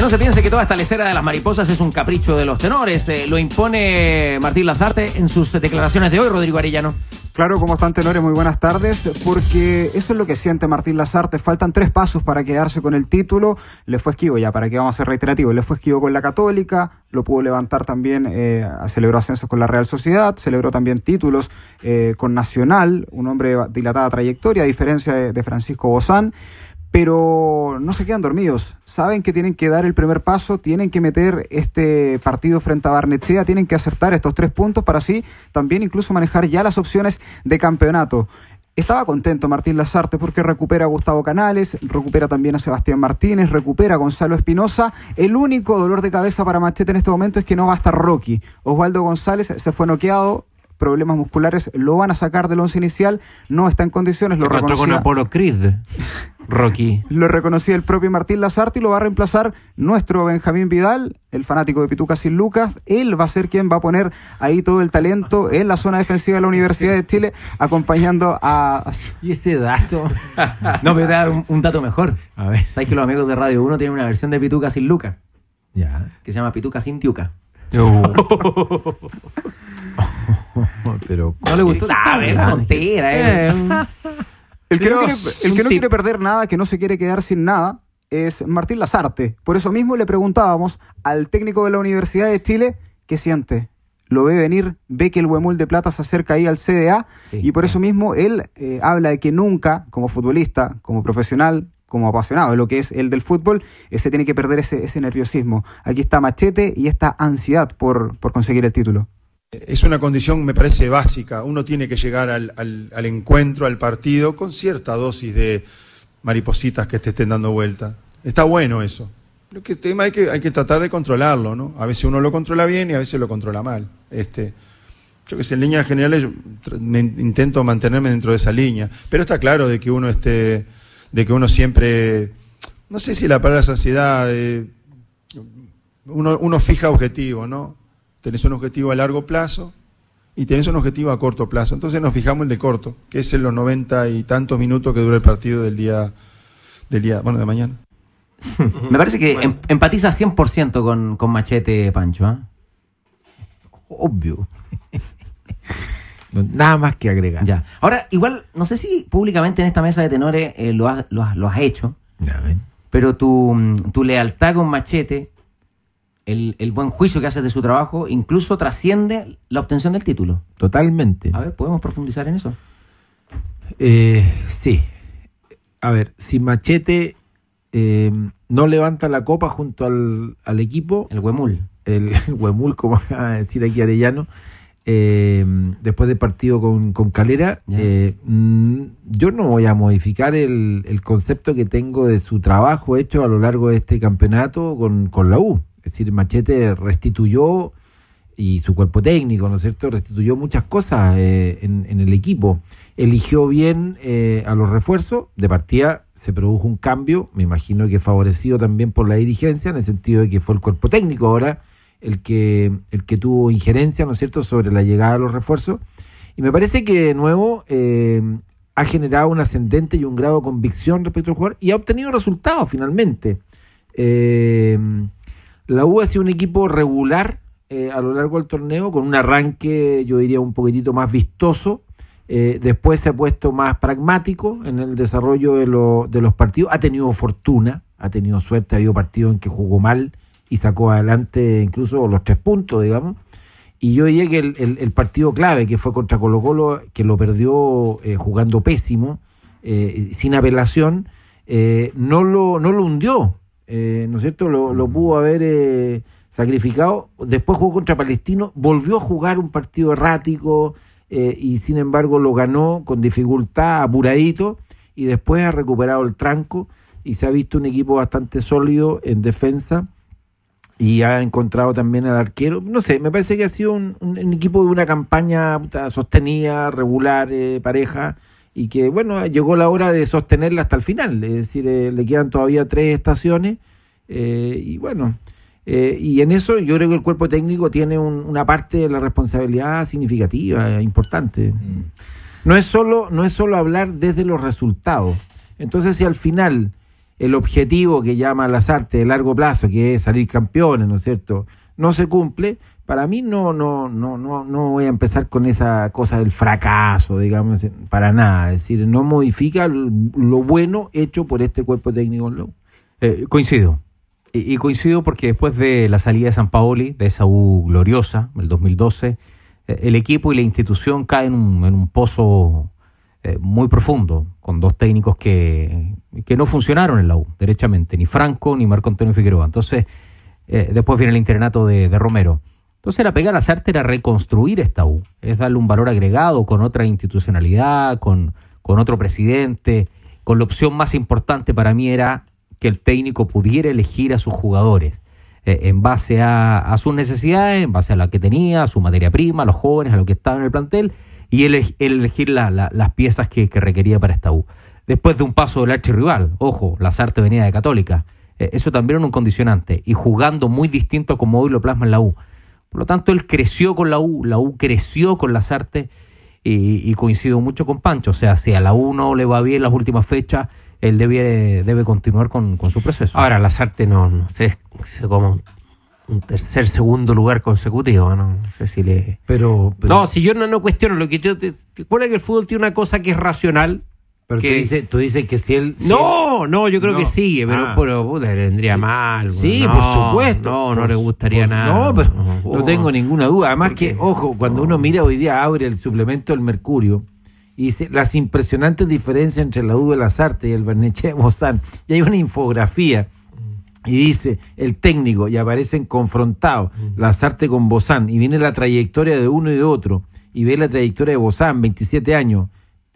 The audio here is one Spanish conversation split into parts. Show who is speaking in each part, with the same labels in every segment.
Speaker 1: no se piense que toda esta lecera de las mariposas es un capricho de los tenores. Eh, lo impone Martín Lazarte en sus declaraciones de hoy, Rodrigo Arellano.
Speaker 2: Claro, como están tenores? Muy buenas tardes, porque eso es lo que siente Martín Lazarte. Faltan tres pasos para quedarse con el título. Le fue esquivo ya, para que vamos a ser reiterativos. Le fue esquivo con la Católica, lo pudo levantar también, eh, celebró ascensos con la Real Sociedad, celebró también títulos eh, con Nacional, un hombre de dilatada trayectoria, a diferencia de, de Francisco Bozán pero no se quedan dormidos. Saben que tienen que dar el primer paso, tienen que meter este partido frente a Barnechea, tienen que acertar estos tres puntos para así también incluso manejar ya las opciones de campeonato. Estaba contento Martín Lazarte porque recupera a Gustavo Canales, recupera también a Sebastián Martínez, recupera a Gonzalo Espinosa. El único dolor de cabeza para Machete en este momento es que no va a estar Rocky. Osvaldo González se fue noqueado, problemas musculares, lo van a sacar del once inicial, no está en condiciones, lo reconoció con Rocky. lo reconocí el propio Martín Lazarte y lo va a reemplazar nuestro Benjamín Vidal, el fanático de Pituca sin Lucas, él va a ser quien va a poner ahí todo el talento en la zona defensiva de la Universidad de Chile, acompañando a... Y ese dato... no, pero dar un, dato mejor.
Speaker 1: A ver. Sabes que los amigos de Radio 1 tienen una versión de Pituca sin Lucas. Ya. Que se llama Pituca sin Tiuca. Uh. Pero no le gustó. Ah, eh. Eh, el que, no quiere,
Speaker 2: perder nada, que no se quiere quedar sin nada, es Martín Lazarte. Por eso mismo le preguntábamos al técnico de la Universidad de Chile qué siente. Lo ve venir, ve que el Huemul de Plata se acerca ahí al CDA y por eso mismo él eh, habla de que nunca, como futbolista, como profesional, como apasionado de lo que es el del fútbol, se tiene que perder ese, nerviosismo. Aquí está Machete y esta ansiedad por conseguir el título
Speaker 3: es una condición, me parece, básica. Uno tiene que llegar al, encuentro, al partido, con cierta dosis de maripositas que te estén dando vuelta. Está bueno eso. Lo que el tema es que hay que tratar de controlarlo, ¿no? A veces uno lo controla bien y a veces lo controla mal. Este, yo que sé, en líneas generales intento mantenerme dentro de esa línea. Pero está claro de que uno esté, de que uno siempre, no sé si la palabra es eh, uno, uno fija objetivo, ¿no? tenés un objetivo a largo plazo y tenés un objetivo a corto plazo. Entonces nos fijamos el de corto, que es en los noventa y tantos minutos que dura el partido del día, del día bueno, de mañana. Me parece que em,
Speaker 1: empatiza 100% con, Machete Pancho. ¿ah? Obvio. Nada más que agregar. Ya. Ahora, igual, no sé si públicamente en esta mesa de tenores eh, lo, has, lo, has, hecho. pero tu, tu lealtad con Machete el, buen juicio que hace de su trabajo incluso trasciende
Speaker 4: la obtención del título. Totalmente. A ver, ¿podemos profundizar en
Speaker 5: eso? Eh,
Speaker 4: sí. A ver, si Machete eh, no levanta la copa junto al, equipo. El Huemul. El, Huemul, como va a decir aquí Arellano. Eh, después del partido con, Calera, mm, yo no voy a modificar el, concepto que tengo de su trabajo hecho a lo largo de este campeonato con la U. Es decir, Machete restituyó y su cuerpo técnico, ¿no es cierto?, restituyó muchas cosas eh, en, el equipo. Eligió bien eh, a los refuerzos, de partida se produjo un cambio, me imagino que favorecido también por la dirigencia, en el sentido de que fue el cuerpo técnico ahora el que, el que tuvo injerencia, ¿no es cierto?, sobre la llegada de los refuerzos. Y me parece que de nuevo eh, ha generado un ascendente y un grado de convicción respecto al jugador y ha obtenido resultados finalmente. Eh, la U ha sido un equipo regular eh, a lo largo del torneo, con un arranque, yo diría, un poquitito más vistoso. Eh, después se ha puesto más pragmático en el desarrollo de, los partidos. Ha tenido fortuna, ha tenido suerte, ha habido partidos en que jugó mal y sacó adelante incluso los tres puntos, digamos. Y yo diría que el, partido clave que fue contra Colo Colo, que lo perdió eh, jugando pésimo, sin apelación, no, lo, no lo hundió, eh, ¿no es cierto? Lo, mm. pudo haber eh, sacrificado. Después jugó contra Palestino, volvió a jugar un partido errático eh, y sin embargo lo ganó con dificultad, apuradito, y después ha recuperado el tranco y se ha visto un equipo bastante sólido en defensa y ha encontrado también al arquero. No sé, me parece que ha sido un, un equipo de una campaña sostenida, regular, pareja y que, bueno, llegó la hora de sostenerla hasta el final, es decir, eh, le quedan todavía tres estaciones eh, y bueno. Eh, y en eso yo creo que el cuerpo técnico tiene una parte de la responsabilidad significativa, importante. Mm. No es, solo, no es solo hablar desde los resultados. Entonces, si al final el objetivo que llama las artes de largo plazo, que es salir campeones, ¿no es cierto? no se cumple, para mí no, no, no, no, no voy a empezar con esa cosa del fracaso, digamos, para nada. Es decir, no modifica
Speaker 5: lo bueno hecho por este cuerpo técnico en eh, coincido. Y, coincido porque después de la salida de San Paoli, de esa U gloriosa, el 2012, eh, el equipo y la institución caen en un, pozo eh, muy profundo, con dos técnicos que, que no funcionaron en la U, derechamente, ni Franco ni Marco Antonio Figueroa. Entonces, eh, después viene el internato de, Romero. Entonces era pegar a Sartre, era reconstruir esta U, es darle un valor agregado con otra institucionalidad, con, otro presidente, con la opción más importante para mí era que el técnico pudiera elegir a sus jugadores eh, en base a, sus necesidades, en base a la que tenía, a su materia prima, a los jóvenes, a lo que estaba en el plantel, y elegir las piezas que, requería para esta U. Después de un paso del archirrival, ojo, la Sartre venía de Católica, eh, eso también era un condicionante. Y jugando muy distinto como hoy lo plasma en la U. Por lo tanto, él creció con la U, la U creció con las artes y, coincido mucho con Pancho. O sea, si a la U no le va bien las últimas fechas, él debe, debe continuar con, su proceso. Ahora, las artes no, no sé cómo un tercer, segundo lugar consecutivo. No, sé si le. Pero, No,
Speaker 4: si yo no, no cuestiono lo que yo. Te... Recuerda que el fútbol tiene una cosa que es racional tú, dices, que si él... no, no, yo creo que sigue, pero, ah. pero le vendría mal. Sí, por supuesto. No, no le gustaría nada. No, pero no tengo ninguna duda. Además que, ojo, cuando uno mira hoy día, abre el suplemento del Mercurio y dice las impresionantes diferencias entre la duda de las y el Berneche de Bozán Y hay una infografía y dice el técnico y aparecen confrontados mm. Lazarte con Bozán y viene la trayectoria de uno y de otro y ve la trayectoria de Bozán, 27 años,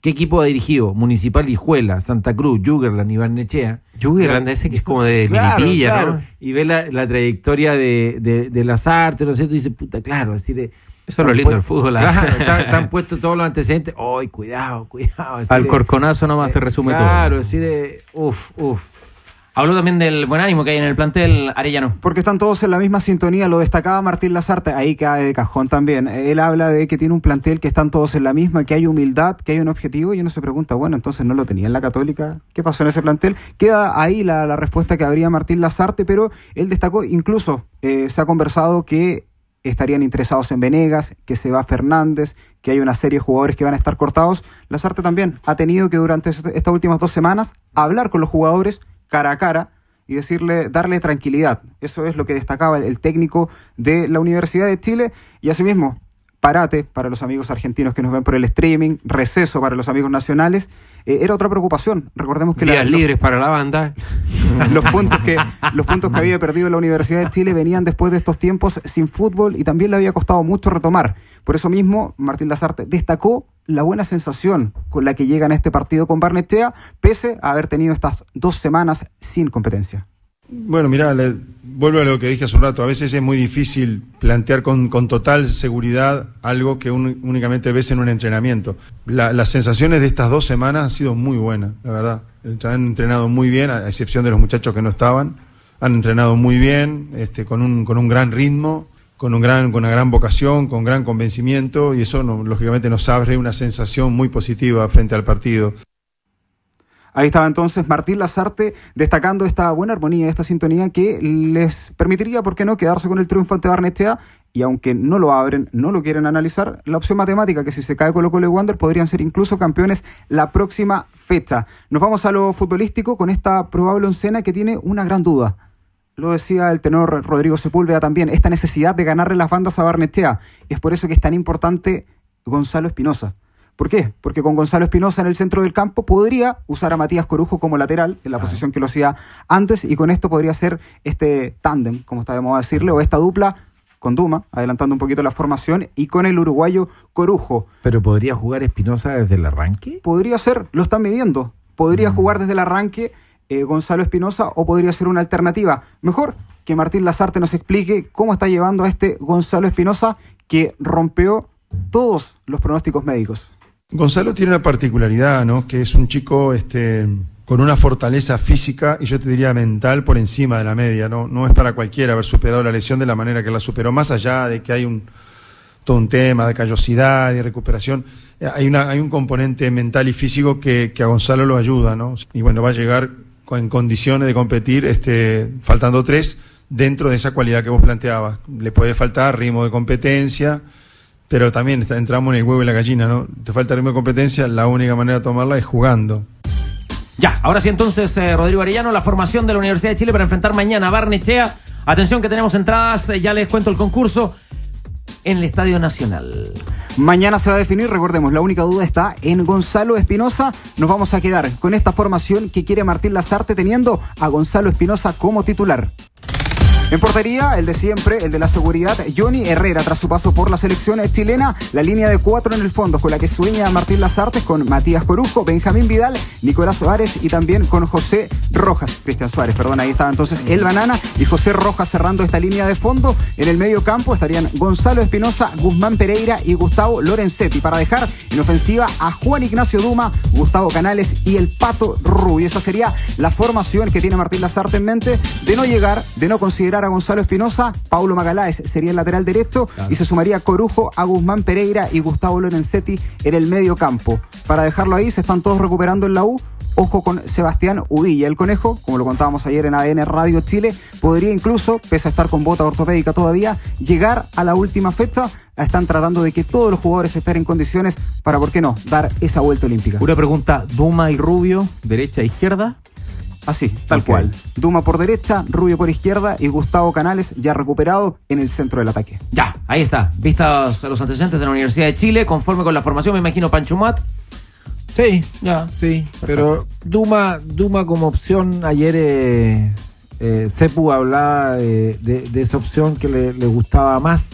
Speaker 4: ¿Qué equipo ha dirigido? Municipal Hijuela, Santa Cruz, Jugerland y Nechea. Juggerland ese que es como de claro, ¿no? Y ve la, trayectoria de, las artes, ¿no es cierto? Y dice, puta, claro, decir, Eso es lo lindo
Speaker 5: del fútbol. ¿ah? Claro, están,
Speaker 4: puestos todos los antecedentes. ¡Ay, cuidado, cuidado! Al corconazo
Speaker 5: nomás te resume todo. Claro, es
Speaker 1: decir, uff, uff. Habló también del buen ánimo que hay en el plantel arellano.
Speaker 2: Porque están todos en la misma sintonía, lo destacaba Martín Lazarte, ahí cae de cajón también. Él habla de que tiene un plantel que están todos en la misma, que hay humildad, que hay un objetivo, y uno se pregunta, bueno, entonces no lo tenía en la Católica, ¿qué pasó en ese plantel? Queda ahí la, respuesta que habría Martín Lazarte, pero él destacó, incluso eh, se ha conversado que estarían interesados en Venegas, que se va Fernández, que hay una serie de jugadores que van a estar cortados. Lazarte también ha tenido que durante este- estas últimas dos semanas hablar con los jugadores, cara a cara y decirle, darle tranquilidad. Eso es lo que destacaba el técnico de la Universidad de Chile y asimismo parate para los amigos argentinos que nos ven por el streaming, receso para los amigos nacionales, eh, era otra preocupación. Recordemos que... Días
Speaker 4: libres para la banda. los puntos, que, los
Speaker 2: puntos que había perdido la Universidad de Chile venían después de estos tiempos sin fútbol y también le había costado mucho retomar. Por eso mismo, Martín Lazarte destacó la buena sensación con la que llegan a este partido con Barnechea, pese a haber tenido estas dos semanas sin competencia.
Speaker 3: Bueno, mira, vuelvo a lo que dije hace un rato. A veces es muy difícil plantear con, total seguridad algo que únicamente ves en un entrenamiento. las sensaciones de estas dos semanas han sido muy buenas, la verdad. Han entrenado muy bien, a excepción de los muchachos que no estaban. Han entrenado muy bien, este, con, un, con un gran ritmo con, un gran, con una gran vocación, con gran convencimiento, y eso lógicamente nos abre una sensación muy positiva frente al partido. Ahí estaba entonces Martín Lazarte destacando esta buena armonía, esta sintonía que
Speaker 2: les permitiría, ¿por qué no?, quedarse con el triunfo ante Barnechea. Y aunque no lo abren, no lo quieren analizar, la opción matemática que si se cae con Colo y Wander podrían ser incluso campeones la próxima fecha. Nos vamos a lo futbolístico con esta probable oncena que tiene una gran duda. Lo decía el tenor Rodrigo Sepúlveda también, esta necesidad de ganarle las bandas a Barnetea Es por eso que es tan importante Gonzalo Espinosa. ¿Por qué? Porque con Gonzalo Espinosa en el centro del campo podría usar a Matías Corujo como lateral, en la posición que lo hacía antes, y con esto podría ser este tándem, como estábamos a decirle, o esta dupla con Duma, adelantando un poquito la formación, y con el uruguayo Corujo. ¿Pero podría jugar Espinosa desde el arranque? Podría ser, lo están midiendo. Podría mm. jugar desde el arranque eh, Gonzalo Espinosa o podría ser una alternativa. Mejor que Martín Lazarte nos explique cómo está llevando a este Gonzalo Espinosa que rompió
Speaker 3: todos los pronósticos médicos. Gonzalo tiene una particularidad, ¿no? Que es un chico este, con una fortaleza física y yo te diría mental por encima de la media, ¿no? No es para cualquiera haber superado la lesión de la manera que la superó, más allá de que hay un, todo un tema de callosidad y recuperación. Eh, hay, una, hay un componente mental y físico que, que a Gonzalo lo ayuda, ¿no? Y bueno, va a llegar en condiciones de competir, este, faltando tres, dentro de esa cualidad que vos planteabas. Le puede faltar ritmo de competencia, pero también entramos en el huevo y la gallina, ¿no? Te falta ritmo de competencia, la única manera de tomarla es jugando.
Speaker 1: Ya, ahora sí entonces, eh, Rodrigo Arellano, la formación de la Universidad de Chile para enfrentar mañana a Barnechea. Atención que tenemos entradas, eh, ya les cuento el concurso en el Estadio Nacional.
Speaker 2: Mañana se va a definir, recordemos, la única duda está en Gonzalo Espinosa. Nos vamos a quedar con esta formación que quiere Martín Lazarte teniendo a Gonzalo Espinosa como titular. En portería, el de siempre, el de la seguridad, Johnny Herrera, tras su paso por la selección chilena, la línea de cuatro en el fondo, con la que sueña Martín Lazartes, con Matías Corujo, Benjamín Vidal, Nicolás Suárez y también con José Rojas, Cristian Suárez, perdón, ahí estaba entonces el Banana y José Rojas cerrando esta línea de fondo. En el medio campo estarían Gonzalo Espinosa, Guzmán Pereira y Gustavo Lorenzetti, para dejar en ofensiva a Juan Ignacio Duma, Gustavo Canales y el Pato Rubio. Esa sería la formación que tiene Martín Lazarte en mente de no llegar, de no considerar a Gonzalo Espinosa, Paulo Magaláes sería el lateral derecho y se sumaría Corujo a Guzmán Pereira y Gustavo Lorenzetti en el medio campo. Para dejarlo ahí, se están todos recuperando en la U. Ojo con Sebastián Udilla, El conejo, como lo contábamos ayer en ADN Radio Chile, podría incluso, pese a estar con bota ortopédica todavía, llegar a la última fecha. Están tratando de que todos los jugadores estén en condiciones para, ¿por qué no?, dar esa vuelta olímpica. Una pregunta, Duma y Rubio, derecha e izquierda. Así, tal cual. Duma por derecha, Rubio por izquierda y Gustavo Canales ya recuperado en el centro del ataque.
Speaker 1: Ya, ahí está. Vistas a los antecedentes de la Universidad de Chile, conforme con la formación, me imagino Panchumat.
Speaker 2: Sí, ya. Sí,
Speaker 1: pero
Speaker 4: Duma, Duma como opción ayer... Eh, eh hablaba de, esa opción que le gustaba más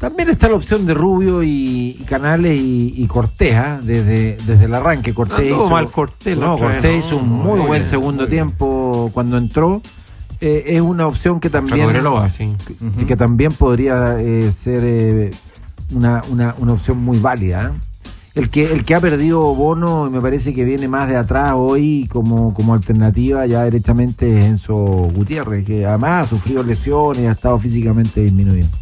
Speaker 4: también está la opción de Rubio y, Canales y, Corteja ¿ah? desde, desde el arranque. Corteja no, hizo, mal Cortés, no, un muy, buen segundo tiempo cuando entró. Eh, es una opción que también, que, también podría eh, ser eh, una, opción muy válida. ¿ah? El que, el que ha perdido Bono me parece que viene más de atrás hoy como, como alternativa ya directamente es Enzo Gutiérrez, que además ha sufrido lesiones y ha estado físicamente disminuyendo.